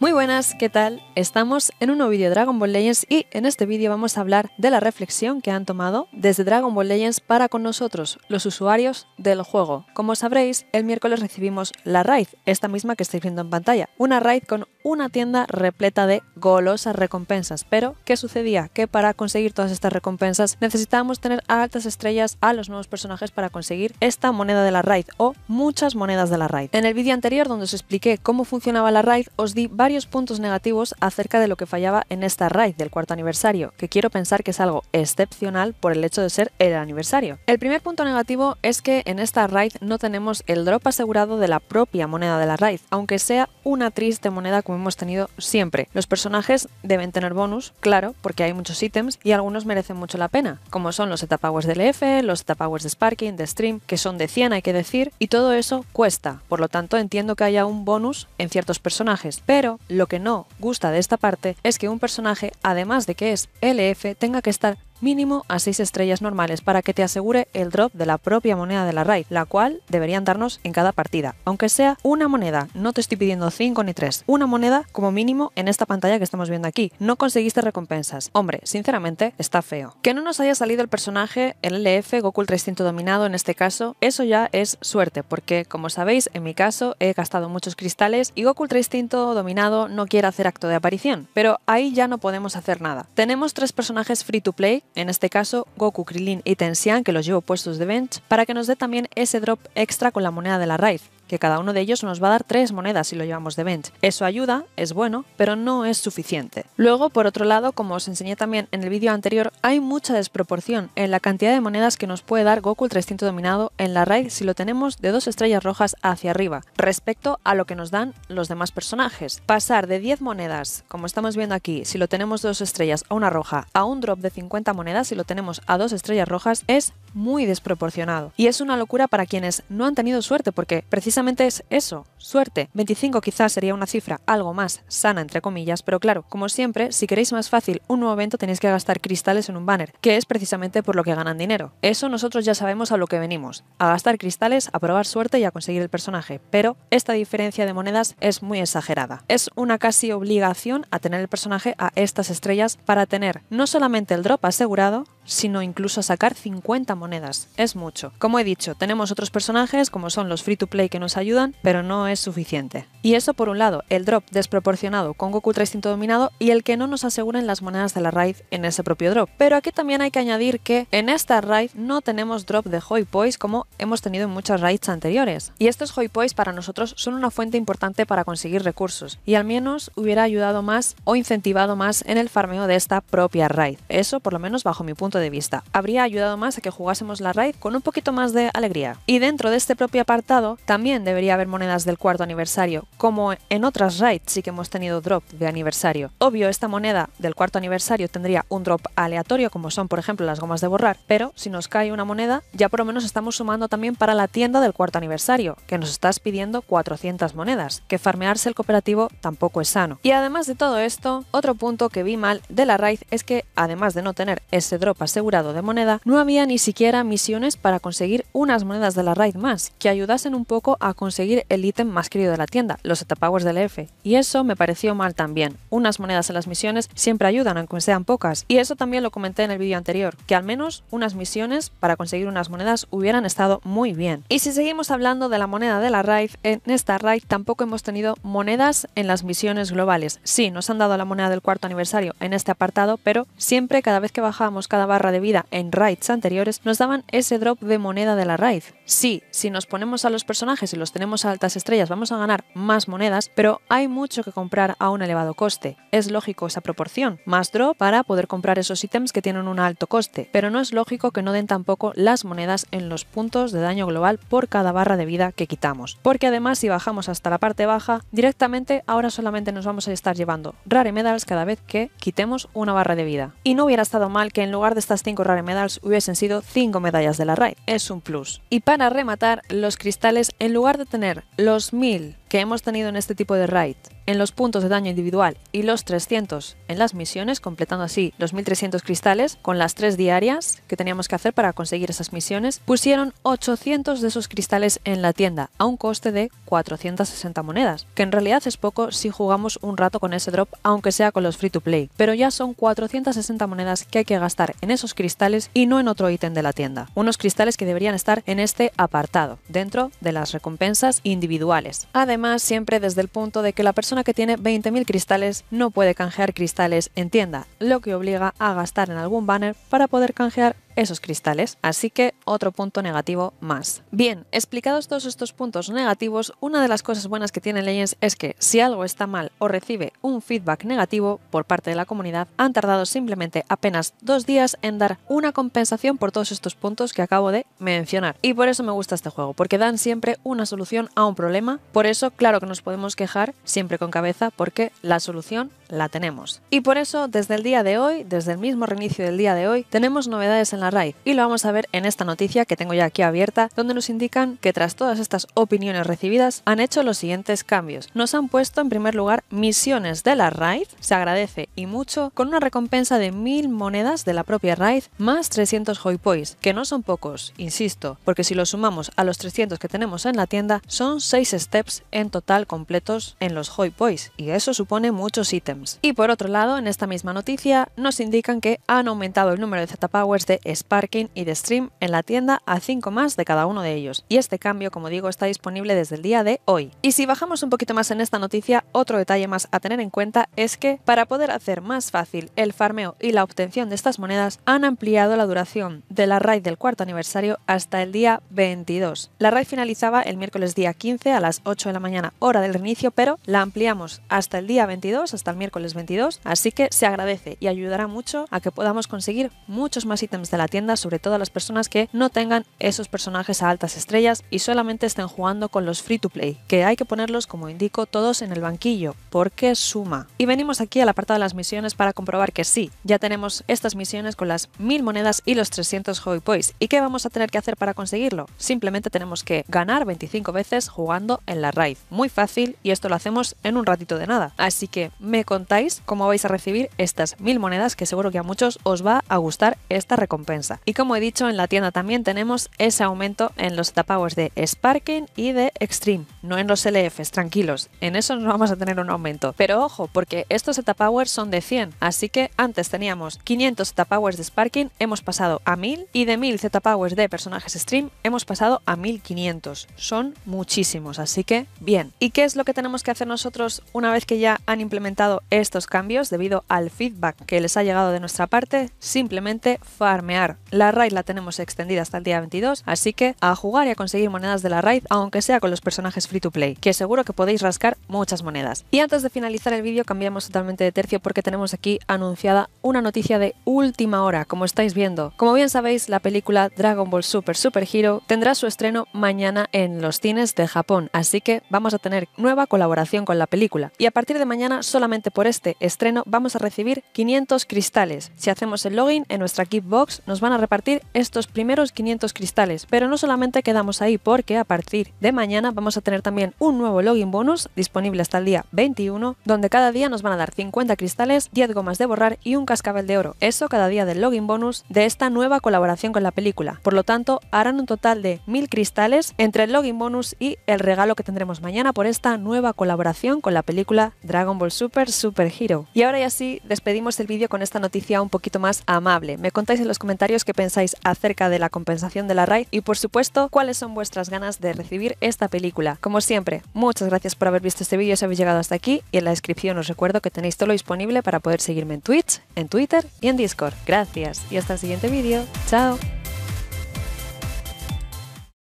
Muy buenas, ¿qué tal? Estamos en un nuevo vídeo de Dragon Ball Legends y en este vídeo vamos a hablar de la reflexión que han tomado desde Dragon Ball Legends para con nosotros, los usuarios del juego. Como sabréis, el miércoles recibimos la raid, esta misma que estáis viendo en pantalla, una raid con una tienda repleta de golosas recompensas. Pero, ¿qué sucedía? Que para conseguir todas estas recompensas necesitábamos tener altas estrellas a los nuevos personajes para conseguir esta moneda de la raid o muchas monedas de la raid. En el vídeo anterior donde os expliqué cómo funcionaba la raid, os di varios varios puntos negativos acerca de lo que fallaba en esta raid del cuarto aniversario, que quiero pensar que es algo excepcional por el hecho de ser el aniversario. El primer punto negativo es que en esta raid no tenemos el drop asegurado de la propia moneda de la raid, aunque sea una triste moneda como hemos tenido siempre. Los personajes deben tener bonus, claro, porque hay muchos ítems y algunos merecen mucho la pena, como son los etapas del LF, los etapowers de Sparking, de Stream, que son de 100 hay que decir, y todo eso cuesta, por lo tanto entiendo que haya un bonus en ciertos personajes, pero lo que no gusta de esta parte es que un personaje, además de que es LF, tenga que estar mínimo a 6 estrellas normales para que te asegure el drop de la propia moneda de la raid, la cual deberían darnos en cada partida, aunque sea una moneda, no te estoy pidiendo 5 ni 3, una moneda como mínimo en esta pantalla que estamos viendo aquí, no conseguiste recompensas, hombre, sinceramente está feo. Que no nos haya salido el personaje, el LF, Goku 300 dominado en este caso, eso ya es suerte, porque como sabéis, en mi caso he gastado muchos cristales y Goku 300 dominado no quiere hacer acto de aparición, pero ahí ya no podemos hacer nada. Tenemos tres personajes free to play en este caso Goku, Krillin y Tensian, que los llevo puestos de bench, para que nos dé también ese drop extra con la moneda de la raíz, que cada uno de ellos nos va a dar tres monedas si lo llevamos de bench. Eso ayuda, es bueno, pero no es suficiente. Luego, por otro lado, como os enseñé también en el vídeo anterior, hay mucha desproporción en la cantidad de monedas que nos puede dar Goku el 300 dominado en la raid si lo tenemos de dos estrellas rojas hacia arriba, respecto a lo que nos dan los demás personajes. Pasar de 10 monedas, como estamos viendo aquí, si lo tenemos dos estrellas a una roja, a un drop de 50 monedas si lo tenemos a dos estrellas rojas, es muy desproporcionado. Y es una locura para quienes no han tenido suerte, porque precisamente es eso, suerte. 25 quizás sería una cifra algo más sana, entre comillas, pero claro, como siempre, si queréis más fácil un nuevo evento tenéis que gastar cristales en un banner, que es precisamente por lo que ganan dinero. Eso nosotros ya sabemos a lo que venimos, a gastar cristales, a probar suerte y a conseguir el personaje, pero esta diferencia de monedas es muy exagerada. Es una casi obligación a tener el personaje a estas estrellas para tener no solamente el drop asegurado, sino incluso sacar 50 monedas. Es mucho. Como he dicho, tenemos otros personajes como son los free to play que nos ayudan, pero no es suficiente. Y eso por un lado, el drop desproporcionado con Goku 300 dominado y el que no nos aseguren las monedas de la raid en ese propio drop. Pero aquí también hay que añadir que en esta raid no tenemos drop de Hoi pois como hemos tenido en muchas raids anteriores. Y estos Hoi pois para nosotros son una fuente importante para conseguir recursos y al menos hubiera ayudado más o incentivado más en el farmeo de esta propia raid. Eso por lo menos bajo mi punto de vista. Habría ayudado más a que jugar jugásemos la raid con un poquito más de alegría. Y dentro de este propio apartado también debería haber monedas del cuarto aniversario, como en otras raids sí que hemos tenido drop de aniversario. Obvio, esta moneda del cuarto aniversario tendría un drop aleatorio, como son por ejemplo las gomas de borrar, pero si nos cae una moneda, ya por lo menos estamos sumando también para la tienda del cuarto aniversario, que nos estás pidiendo 400 monedas, que farmearse el cooperativo tampoco es sano. Y además de todo esto, otro punto que vi mal de la raid es que, además de no tener ese drop asegurado de moneda, no había ni siquiera quiera misiones para conseguir unas monedas de la raid más, que ayudasen un poco a conseguir el ítem más querido de la tienda, los Etapowers del F. Y eso me pareció mal también. Unas monedas en las misiones siempre ayudan, aunque sean pocas. Y eso también lo comenté en el vídeo anterior, que al menos unas misiones para conseguir unas monedas hubieran estado muy bien. Y si seguimos hablando de la moneda de la raid, en esta raid tampoco hemos tenido monedas en las misiones globales. Sí, nos han dado la moneda del cuarto aniversario en este apartado, pero siempre cada vez que bajábamos cada barra de vida en raids anteriores nos daban ese drop de moneda de la raíz, Sí, si nos ponemos a los personajes y los tenemos a altas estrellas vamos a ganar más monedas, pero hay mucho que comprar a un elevado coste. Es lógico esa proporción, más draw para poder comprar esos ítems que tienen un alto coste, pero no es lógico que no den tampoco las monedas en los puntos de daño global por cada barra de vida que quitamos. Porque además si bajamos hasta la parte baja, directamente ahora solamente nos vamos a estar llevando rare medals cada vez que quitemos una barra de vida. Y no hubiera estado mal que en lugar de estas 5 rare medals hubiesen sido 5 medallas de la raid, es un plus. Y para a rematar los cristales en lugar de tener los mil que hemos tenido en este tipo de raid, en los puntos de daño individual y los 300 en las misiones, completando así los 1300 cristales con las tres diarias que teníamos que hacer para conseguir esas misiones, pusieron 800 de esos cristales en la tienda a un coste de 460 monedas, que en realidad es poco si jugamos un rato con ese drop, aunque sea con los free to play, pero ya son 460 monedas que hay que gastar en esos cristales y no en otro ítem de la tienda, unos cristales que deberían estar en este apartado, dentro de las recompensas individuales. Además, además siempre desde el punto de que la persona que tiene 20.000 cristales no puede canjear cristales en tienda, lo que obliga a gastar en algún banner para poder canjear esos cristales, así que otro punto negativo más. Bien, explicados todos estos puntos negativos, una de las cosas buenas que tiene leyes es que si algo está mal o recibe un feedback negativo por parte de la comunidad, han tardado simplemente apenas dos días en dar una compensación por todos estos puntos que acabo de mencionar. Y por eso me gusta este juego, porque dan siempre una solución a un problema, por eso claro que nos podemos quejar siempre con cabeza porque la solución la tenemos. Y por eso desde el día de hoy, desde el mismo reinicio del día de hoy, tenemos novedades en la raid Y lo vamos a ver en esta noticia que tengo ya aquí abierta, donde nos indican que tras todas estas opiniones recibidas han hecho los siguientes cambios. Nos han puesto en primer lugar misiones de la raid se agradece y mucho, con una recompensa de mil monedas de la propia raid más 300 Pois, que no son pocos, insisto, porque si lo sumamos a los 300 que tenemos en la tienda, son 6 steps en total completos en los Pois, y eso supone muchos ítems. Y por otro lado, en esta misma noticia nos indican que han aumentado el número de Z-Powers de Parking y de Stream en la tienda a 5 más de cada uno de ellos. Y este cambio, como digo, está disponible desde el día de hoy. Y si bajamos un poquito más en esta noticia, otro detalle más a tener en cuenta es que para poder hacer más fácil el farmeo y la obtención de estas monedas, han ampliado la duración de la raid del cuarto aniversario hasta el día 22. La raid finalizaba el miércoles día 15 a las 8 de la mañana, hora del reinicio, pero la ampliamos hasta el día 22, hasta el miércoles 22, así que se agradece y ayudará mucho a que podamos conseguir muchos más ítems de la tienda, sobre todo a las personas que no tengan esos personajes a altas estrellas y solamente estén jugando con los free to play, que hay que ponerlos, como indico, todos en el banquillo, porque suma. Y venimos aquí al apartado de las misiones para comprobar que sí, ya tenemos estas misiones con las mil monedas y los 300 Hobby ¿Y qué vamos a tener que hacer para conseguirlo? Simplemente tenemos que ganar 25 veces jugando en la raid. Muy fácil y esto lo hacemos en un ratito de nada. Así que me contáis cómo vais a recibir estas mil monedas que seguro que a muchos os va a gustar esta recompensa. Y como he dicho, en la tienda también tenemos ese aumento en los tapabos de Sparking y de Extreme, no en los LFs, tranquilos, en eso no vamos a tener un aumento. Pero ojo, porque estos Etapowers son de 100, así que antes teníamos 500 Etapowers de Sparking, hemos pasado a 1000 y de 1000 Etapowers de personajes extreme hemos pasado a 1500. Son muchísimos, así que bien. ¿Y qué es lo que tenemos que hacer nosotros una vez que ya han implementado estos cambios debido al feedback que les ha llegado de nuestra parte? Simplemente farmear la raid la tenemos extendida hasta el día 22, así que a jugar y a conseguir monedas de la raid, aunque sea con los personajes free to play, que seguro que podéis rascar muchas monedas. Y antes de finalizar el vídeo cambiamos totalmente de tercio porque tenemos aquí anunciada una noticia de última hora, como estáis viendo. Como bien sabéis, la película Dragon Ball Super Super Hero tendrá su estreno mañana en los cines de Japón, así que vamos a tener nueva colaboración con la película. Y a partir de mañana, solamente por este estreno, vamos a recibir 500 cristales. Si hacemos el login en nuestra box nos van a repartir estos primeros 500 cristales, pero no solamente quedamos ahí porque a partir de mañana vamos a tener también un nuevo login bonus disponible hasta el día 21, donde cada día nos van a dar 50 cristales, 10 gomas de borrar y un cascabel de oro, eso cada día del login bonus de esta nueva colaboración con la película. Por lo tanto, harán un total de 1000 cristales entre el login bonus y el regalo que tendremos mañana por esta nueva colaboración con la película Dragon Ball Super Super Hero. Y ahora ya sí, despedimos el vídeo con esta noticia un poquito más amable. Me contáis en los comentarios comentarios qué pensáis acerca de la compensación de la RAI y por supuesto cuáles son vuestras ganas de recibir esta película. Como siempre, muchas gracias por haber visto este vídeo si habéis llegado hasta aquí y en la descripción os recuerdo que tenéis todo lo disponible para poder seguirme en Twitch, en Twitter y en Discord. Gracias y hasta el siguiente vídeo. Chao.